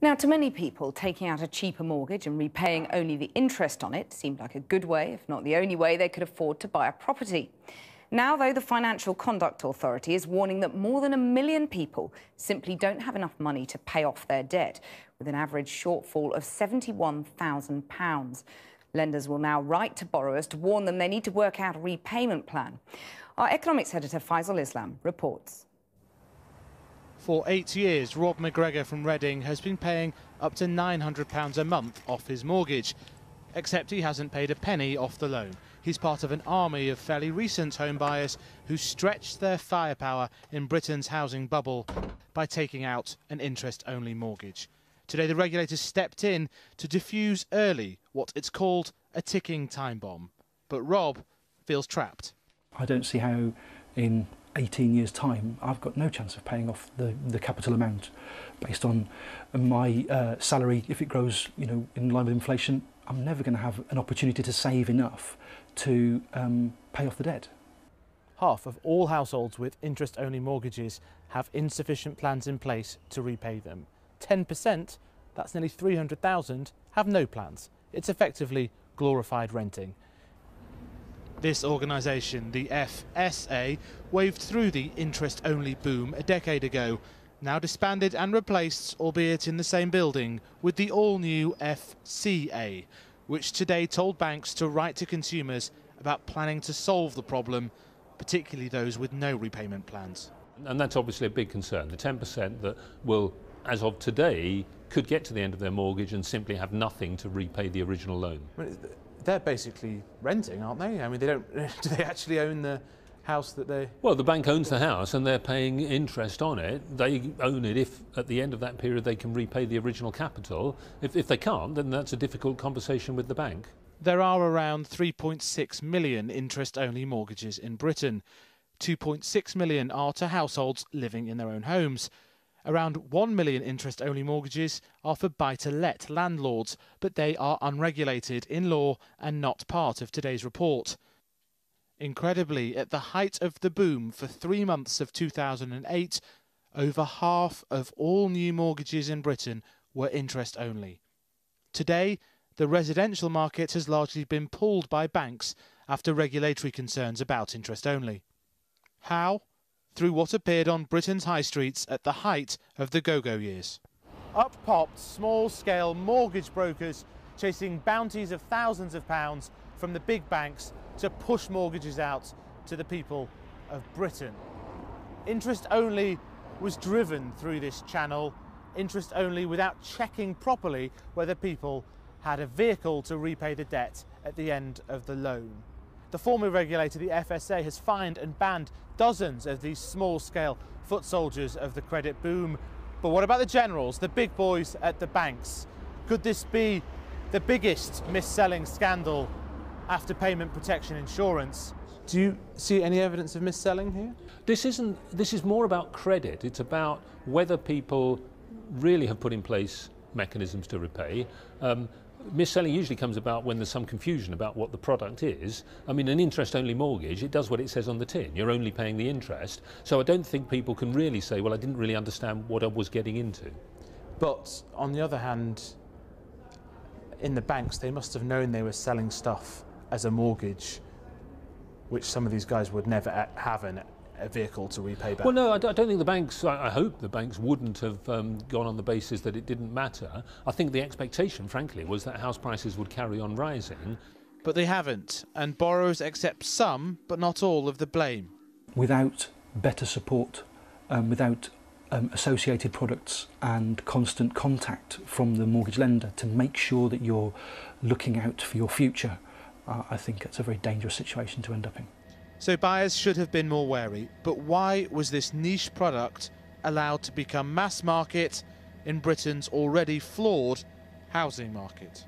Now, to many people, taking out a cheaper mortgage and repaying only the interest on it seemed like a good way, if not the only way, they could afford to buy a property. Now, though, the Financial Conduct Authority is warning that more than a million people simply don't have enough money to pay off their debt, with an average shortfall of £71,000. Lenders will now write to borrowers to warn them they need to work out a repayment plan. Our economics editor Faisal Islam reports. For eight years, Rob McGregor from Reading has been paying up to £900 a month off his mortgage, except he hasn't paid a penny off the loan. He's part of an army of fairly recent home buyers who stretched their firepower in Britain's housing bubble by taking out an interest-only mortgage. Today, the regulators stepped in to defuse early what it's called a ticking time bomb. But Rob feels trapped. I don't see how in 18 years time I've got no chance of paying off the, the capital amount based on my uh, salary if it grows you know in line with inflation I'm never going to have an opportunity to save enough to um, pay off the debt. Half of all households with interest only mortgages have insufficient plans in place to repay them. 10%, that's nearly 300,000, have no plans. It's effectively glorified renting. This organisation, the FSA, waved through the interest only boom a decade ago, now disbanded and replaced, albeit in the same building, with the all new FCA, which today told banks to write to consumers about planning to solve the problem, particularly those with no repayment plans. And that's obviously a big concern the 10% that will, as of today, could get to the end of their mortgage and simply have nothing to repay the original loan they're basically renting, aren't they? I mean, they don't. Do they actually own the house that they? Well, the bank owns the house, and they're paying interest on it. They own it if, at the end of that period, they can repay the original capital. If, if they can't, then that's a difficult conversation with the bank. There are around 3.6 million interest-only mortgages in Britain. 2.6 million are to households living in their own homes. Around 1 million interest only mortgages are for buy to let landlords, but they are unregulated in law and not part of today's report. Incredibly, at the height of the boom for three months of 2008, over half of all new mortgages in Britain were interest only. Today, the residential market has largely been pulled by banks after regulatory concerns about interest only. How? through what appeared on Britain's high streets at the height of the go-go years. Up popped small-scale mortgage brokers chasing bounties of thousands of pounds from the big banks to push mortgages out to the people of Britain. Interest only was driven through this channel, interest only without checking properly whether people had a vehicle to repay the debt at the end of the loan. The former regulator, the FSA, has fined and banned dozens of these small scale foot soldiers of the credit boom. But what about the generals, the big boys at the banks? Could this be the biggest mis-selling scandal after payment protection insurance? Do you see any evidence of mis-selling here? This isn't. This is more about credit. It's about whether people really have put in place mechanisms to repay. Um, mis-selling usually comes about when there's some confusion about what the product is. I mean, an interest-only mortgage, it does what it says on the tin. You're only paying the interest. So I don't think people can really say, well, I didn't really understand what I was getting into. But on the other hand, in the banks, they must have known they were selling stuff as a mortgage, which some of these guys would never have an vehicle to repay back? Well, no, I don't, think the banks, I, I hope the banks wouldn't have um, gone on the basis that it didn't matter. I think the expectation, frankly, was that house prices would carry on rising. But they haven't, and borrowers accept some, but not all, of the blame. Without better support, um, without um, associated products and constant contact from the mortgage lender to make sure that you're looking out for your future, uh, I think it's a very dangerous situation to end up in. So buyers should have been more wary. But why was this niche product allowed to become mass market in Britain's already flawed housing market?